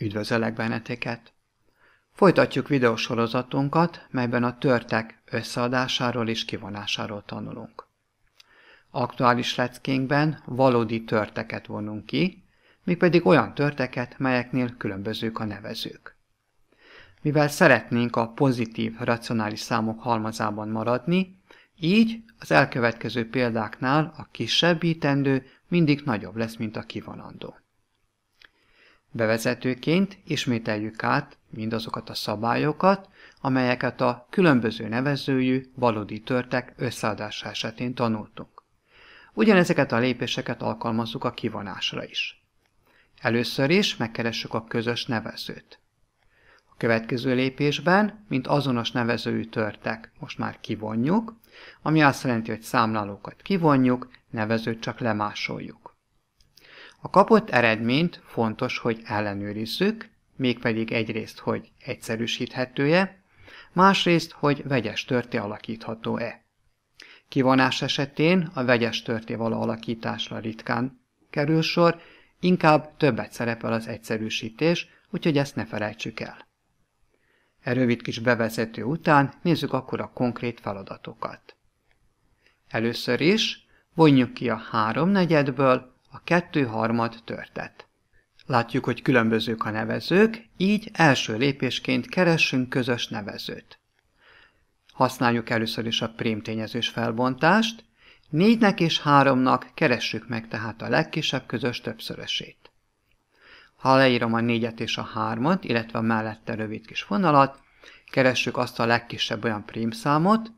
Üdvözöllek benneteket! Folytatjuk videósorozatunkat, melyben a törtek összeadásáról és kivonásáról tanulunk. Aktuális leckénkben valódi törteket vonunk ki, mégpedig olyan törteket, melyeknél különbözők a nevezők. Mivel szeretnénk a pozitív racionális számok halmazában maradni, így az elkövetkező példáknál a kisebbítendő mindig nagyobb lesz, mint a kivonandó. Bevezetőként ismételjük át mindazokat a szabályokat, amelyeket a különböző nevezőjű valódi törtek összeadása esetén tanultunk. Ugyanezeket a lépéseket alkalmazzuk a kivonásra is. Először is megkeressük a közös nevezőt. A következő lépésben, mint azonos nevezőjű törtek, most már kivonjuk, ami azt jelenti, hogy számlálókat kivonjuk, nevezőt csak lemásoljuk. A kapott eredményt fontos, hogy ellenőrizzük, mégpedig egyrészt, hogy egyszerűsíthető-e, másrészt, hogy vegyes törté alakítható-e. Kivonás esetén a vegyes törté vala alakításra ritkán kerül sor, inkább többet szerepel az egyszerűsítés, úgyhogy ezt ne felejtsük el. E rövid kis bevezető után nézzük akkor a konkrét feladatokat. Először is vonjuk ki a háromnegyedből a kettő harmad törtet. Látjuk, hogy különbözők a nevezők, így első lépésként keressünk közös nevezőt. Használjuk először is a prémtényezős felbontást, négynek és háromnak keressük meg tehát a legkisebb közös többszörösét. Ha leírom a négyet és a hármat, illetve a mellette rövid kis vonalat, keressük azt a legkisebb olyan prímszámot,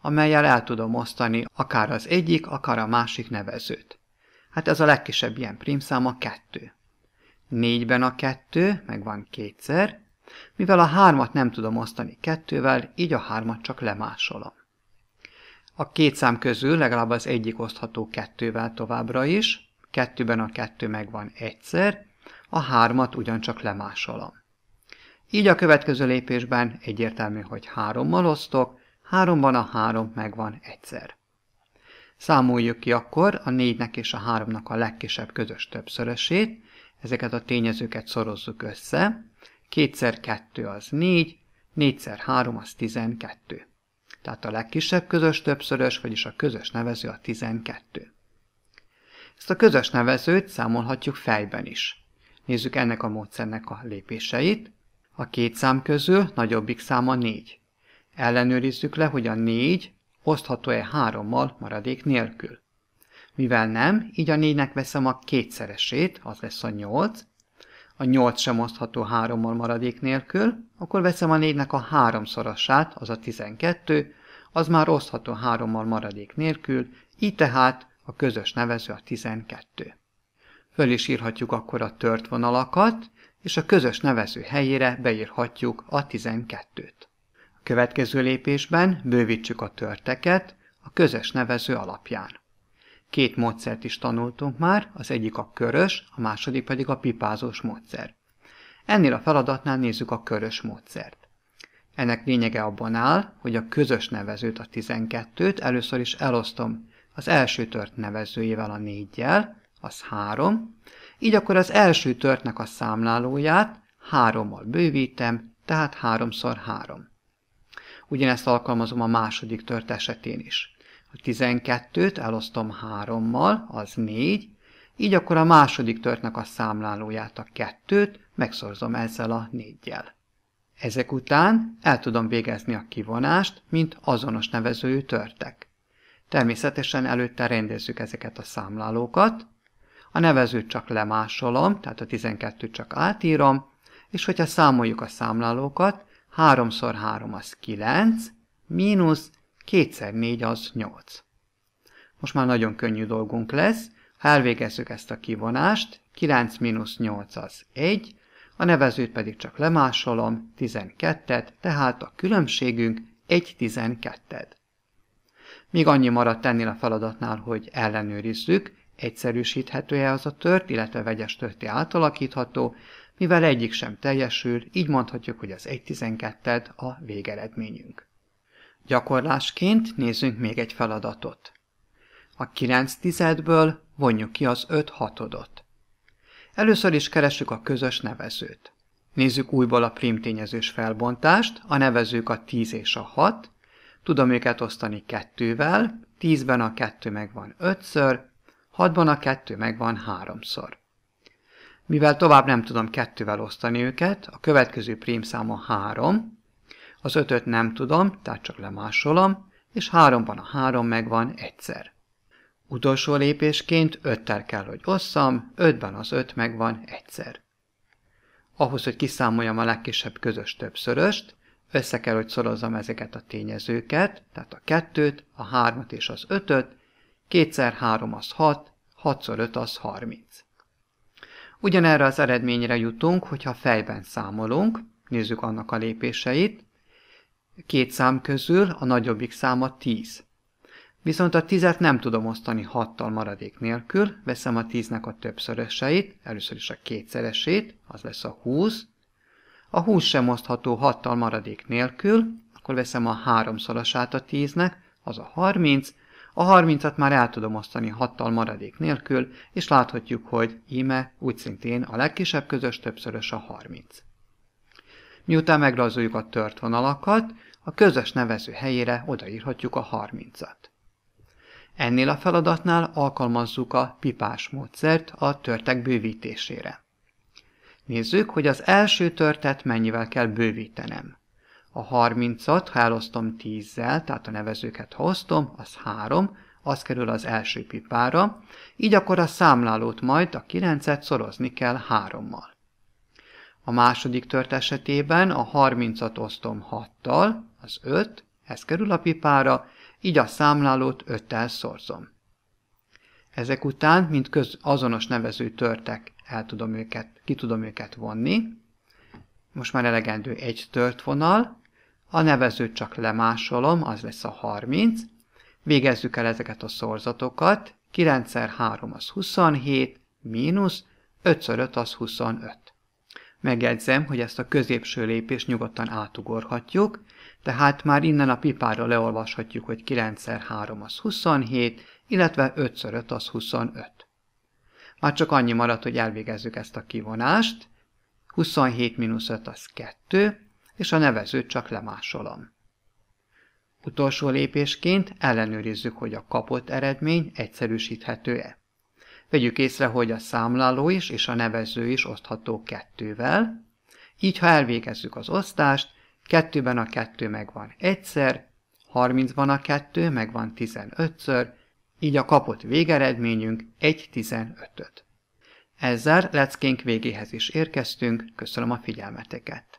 amelyel el tudom osztani akár az egyik, akár a másik nevezőt. Hát ez a legkisebb ilyen prímszám 2. 4-ben a 2, meg van kétszer, mivel a 3-at nem tudom osztani 2-vel, így a 3-at csak lemásolom. A két szám közül legalább az egyik osztható 2-vel továbbra is, kettőben ben a 2 megvan egyszer, a 3-at ugyancsak lemásolom. Így a következő lépésben egyértelmű, hogy 3-mal osztok, 3-ban a 3 megvan egyszer. Számoljuk ki akkor a 4-nek és a 3-nak a legkisebb közös többszörösét, ezeket a tényezőket szorozzuk össze, 2x2 az 4, 4x3 az 12. Tehát a legkisebb közös többszörös, vagyis a közös nevező a 12. Ezt a közös nevezőt számolhatjuk fejben is. Nézzük ennek a módszernek a lépéseit. A két szám közül nagyobbik száma 4. Ellenőrizzük le, hogy a 4 osztható-e hárommal maradék nélkül. Mivel nem, így a négynek veszem a kétszeresét, az lesz a nyolc. A nyolc sem osztható hárommal maradék nélkül, akkor veszem a négynek a háromszorosát, az a tizenkettő, az már osztható hárommal maradék nélkül, így tehát a közös nevező a tizenkettő. Föl is írhatjuk akkor a tört vonalakat, és a közös nevező helyére beírhatjuk a tizenkettőt. Következő lépésben bővítsük a törteket a közös nevező alapján. Két módszert is tanultunk már, az egyik a körös, a második pedig a pipázós módszer. Ennél a feladatnál nézzük a körös módszert. Ennek lényege abban áll, hogy a közös nevezőt, a 12-t először is elosztom az első tört nevezőjével a 4 az 3, így akkor az első törtnek a számlálóját 3-mal bővítem, tehát 3x3. Ugyanezt alkalmazom a második tört esetén is. A 12-t elosztom 3-mal, az 4, így akkor a második törtnek a számlálóját, a 2-t megszorzom ezzel a 4-jel. Ezek után el tudom végezni a kivonást, mint azonos nevezőjű törtek. Természetesen előtte rendezzük ezeket a számlálókat, a nevezőt csak lemásolom, tehát a 12-t csak átírom, és hogyha számoljuk a számlálókat, 3x3 az 9, mínusz 2x4 az 8. Most már nagyon könnyű dolgunk lesz, ha elvégezzük ezt a kivonást, 9 mínusz 8 az 1, a nevezőt pedig csak lemásolom, 12-et, tehát a különbségünk 1 12 Még annyi maradt ennél a feladatnál, hogy ellenőrizzük, egyszerűsíthető-e az a tört, illetve vegyes törté átalakítható, mivel egyik sem teljesül, így mondhatjuk, hogy az 1.12 ed a végeredményünk. Gyakorlásként nézzünk még egy feladatot. A 9 tizedből vonjuk ki az 5 hatodot. Először is keressük a közös nevezőt. Nézzük újból a primtényezős felbontást, a nevezők a 10 és a 6, tudom őket osztani 2-vel, 10-ben a 2 megvan 5-ször, 6-ban a 2 megvan 3-szor. Mivel tovább nem tudom kettővel osztani őket, a következő prímszáma 3, az ötöt nem tudom, tehát csak lemásolom, és háromban a három megvan egyszer. Utolsó lépésként öttel kell, hogy osszam, ötben az öt megvan egyszer. Ahhoz, hogy kiszámoljam a legkisebb közös többszöröst, össze kell, hogy szorozzam ezeket a tényezőket, tehát a kettőt, a hármat és az ötöt, kétszer három az hat, hatszor öt az harminc. Ugyanerre az eredményre jutunk, hogyha fejben számolunk, nézzük annak a lépéseit. Két szám közül a nagyobbik száma 10. Viszont a 10-et nem tudom osztani 6-tal maradék nélkül, veszem a 10-nek a többszöröseit, először is a kétszeresét, az lesz a 20. A 20 sem osztható 6-tal maradék nélkül, akkor veszem a háromszorosát a 10-nek, az a 30, a 30-at már el tudom osztani 6-tal maradék nélkül, és láthatjuk, hogy íme úgy szintén a legkisebb közös többszörös a 30. Miután megrajzoljuk a tört vonalakat, a közös nevező helyére odaírhatjuk a 30-at. Ennél a feladatnál alkalmazzuk a pipás módszert a törtek bővítésére. Nézzük, hogy az első törtet mennyivel kell bővítenem a 30-at, ha elosztom 10-zel, tehát a nevezőket hoztom, az 3, az kerül az első pipára, így akkor a számlálót majd a 9-et szorozni kell 3-mal. A második tört esetében a 30-at osztom 6-tal, az 5, ez kerül a pipára, így a számlálót 5-tel szorzom. Ezek után, mint köz azonos nevező törtek, el tudom őket, ki tudom őket vonni. Most már elegendő egy tört vonal, a nevezőt csak lemásolom, az lesz a 30, végezzük el ezeket a szorzatokat, 9x3 az 27, mínusz 5x5 az 25. Megjegyzem, hogy ezt a középső lépést nyugodtan átugorhatjuk, tehát már innen a pipára leolvashatjuk, hogy 9x3 az 27, illetve 5x5 az 25. Már csak annyi maradt, hogy elvégezzük ezt a kivonást, 27 5 az 2, és a nevezőt csak lemásolom. Utolsó lépésként ellenőrizzük, hogy a kapott eredmény egyszerűsíthető-e. Vegyük észre, hogy a számláló is és a nevező is osztható kettővel, így ha elvégezzük az osztást, kettőben a kettő megvan egyszer, 30-ban a kettő megvan 15-ször, így a kapott végeredményünk 1 15 -öt. Ezzel leckénk végéhez is érkeztünk, köszönöm a figyelmeteket!